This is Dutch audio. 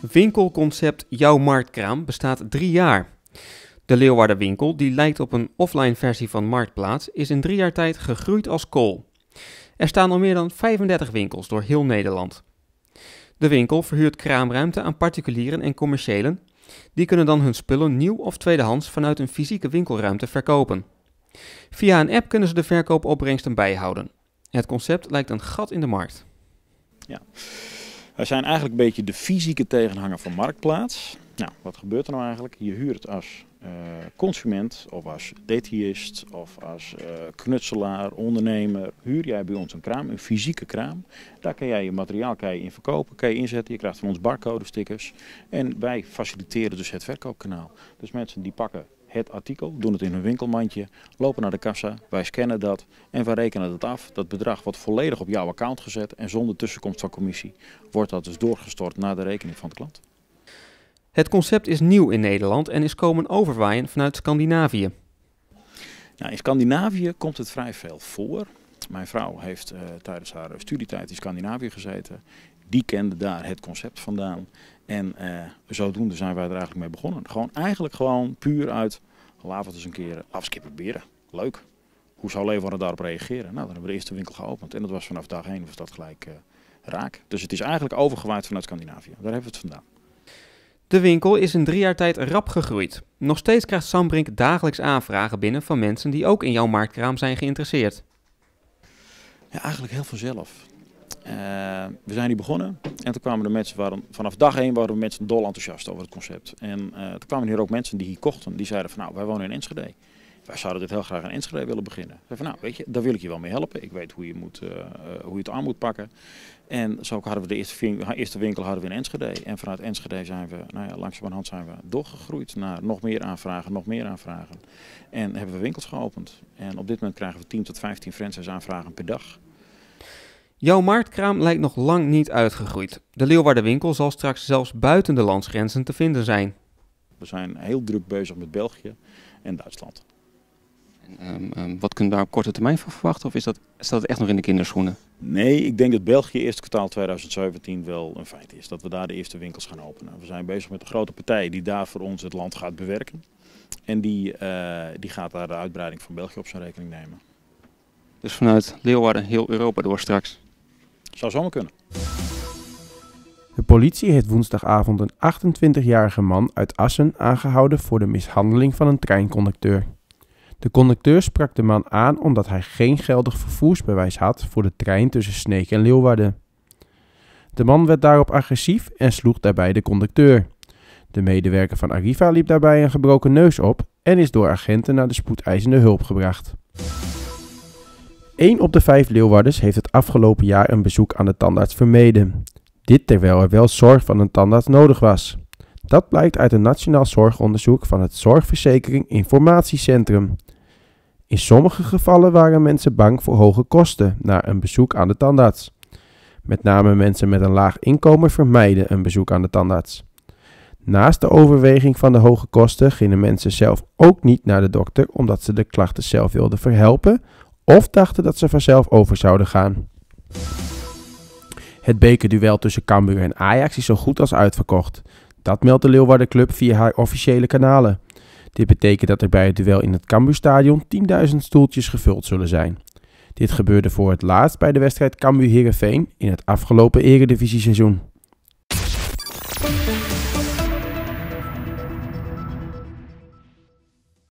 Winkelconcept Jouw Marktkraam bestaat drie jaar. De Leewarde-winkel, die lijkt op een offline versie van Marktplaats, is in drie jaar tijd gegroeid als kool. Er staan al meer dan 35 winkels door heel Nederland. De winkel verhuurt kraamruimte aan particulieren en commerciëlen. Die kunnen dan hun spullen nieuw of tweedehands vanuit een fysieke winkelruimte verkopen. Via een app kunnen ze de verkoopopbrengsten bijhouden. Het concept lijkt een gat in de markt. Ja. Wij zijn eigenlijk een beetje de fysieke tegenhanger van Marktplaats. Nou, wat gebeurt er nou eigenlijk? Je huurt als eh, consument of als detailist of als eh, knutselaar, ondernemer, huur jij bij ons een kraam, een fysieke kraam. Daar kan jij je materiaal kan in verkopen, kan inzetten. Je krijgt van ons barcode stickers en wij faciliteren dus het verkoopkanaal. Dus mensen die pakken het artikel, doen het in hun winkelmandje, lopen naar de kassa, wij scannen dat en wij rekenen dat af. Dat bedrag wordt volledig op jouw account gezet en zonder tussenkomst van commissie wordt dat dus doorgestort naar de rekening van de klant. Het concept is nieuw in Nederland en is komen overwaaien vanuit Scandinavië. Nou, in Scandinavië komt het vrij veel voor. Mijn vrouw heeft eh, tijdens haar studietijd in Scandinavië gezeten. Die kende daar het concept vandaan. En uh, zodoende zijn wij er eigenlijk mee begonnen. Gewoon eigenlijk gewoon puur uit, laten we eens een keer afskippen beren. Leuk. Hoe zou Leeuwarden daarop reageren? Nou, dan hebben we de eerste winkel geopend. En dat was vanaf dag één was dat gelijk eh, raak. Dus het is eigenlijk overgewaaid vanuit Scandinavië. Daar hebben we het vandaan. De winkel is in drie jaar tijd rap gegroeid. Nog steeds krijgt Sambrink dagelijks aanvragen binnen van mensen die ook in jouw marktkraam zijn geïnteresseerd. Ja, eigenlijk heel vanzelf. Eh, we zijn hier begonnen en toen kwamen de mensen, waren, vanaf dag één waren mensen dol enthousiast over het concept. En eh, toen kwamen hier ook mensen die hier kochten, die zeiden van nou, wij wonen in Enschede wij zouden dit heel graag in Enschede willen beginnen. Van, nou, weet je, daar wil ik je wel mee helpen. Ik weet hoe je, moet, eh, hoe je het aan moet pakken. En zo hadden we de eerste, winkel, hadden we in Enschede. En vanuit Enschede zijn we, nou ja, langzamerhand zijn we doorgegroeid naar nog meer aanvragen, nog meer aanvragen. En hebben we winkels geopend. En op dit moment krijgen we 10 tot 15 franchise aanvragen per dag. Jouw marktkraam lijkt nog lang niet uitgegroeid. De Leeuwarden winkel zal straks zelfs buiten de landsgrenzen te vinden zijn. We zijn heel druk bezig met België en Duitsland. Ehm, ehm, wat kunnen we daar op korte termijn van verwachten? Of is dat, staat het echt nog in de kinderschoenen? Nee, ik denk dat België eerste kwartaal 2017 wel een feit is. Dat we daar de eerste winkels gaan openen. We zijn bezig met een grote partij die daar voor ons het land gaat bewerken. En die, eh, die gaat daar de uitbreiding van België op zijn rekening nemen. Dus vanuit Leeuwarden heel Europa door straks? Zou zomaar kunnen. De politie heeft woensdagavond een 28-jarige man uit Assen aangehouden voor de mishandeling van een treinconducteur. De conducteur sprak de man aan omdat hij geen geldig vervoersbewijs had voor de trein tussen Sneek en Leeuwarden. De man werd daarop agressief en sloeg daarbij de conducteur. De medewerker van Arriva liep daarbij een gebroken neus op en is door agenten naar de spoedeisende hulp gebracht. 1 op de 5 Leeuwarders heeft het afgelopen jaar een bezoek aan de tandarts vermeden. Dit terwijl er wel zorg van een tandarts nodig was. Dat blijkt uit een nationaal zorgonderzoek van het Zorgverzekering Informatiecentrum. In sommige gevallen waren mensen bang voor hoge kosten na een bezoek aan de tandarts. Met name mensen met een laag inkomen vermijden een bezoek aan de tandarts. Naast de overweging van de hoge kosten gingen mensen zelf ook niet naar de dokter omdat ze de klachten zelf wilden verhelpen of dachten dat ze vanzelf over zouden gaan. Het bekerduel tussen Cambuur en Ajax is zo goed als uitverkocht. Dat meldt de Leeuwarden Club via haar officiële kanalen. Dit betekent dat er bij het duel in het Cambuurstadion 10.000 stoeltjes gevuld zullen zijn. Dit gebeurde voor het laatst bij de wedstrijd Cambuur-Heerenveen in het afgelopen eredivisie seizoen.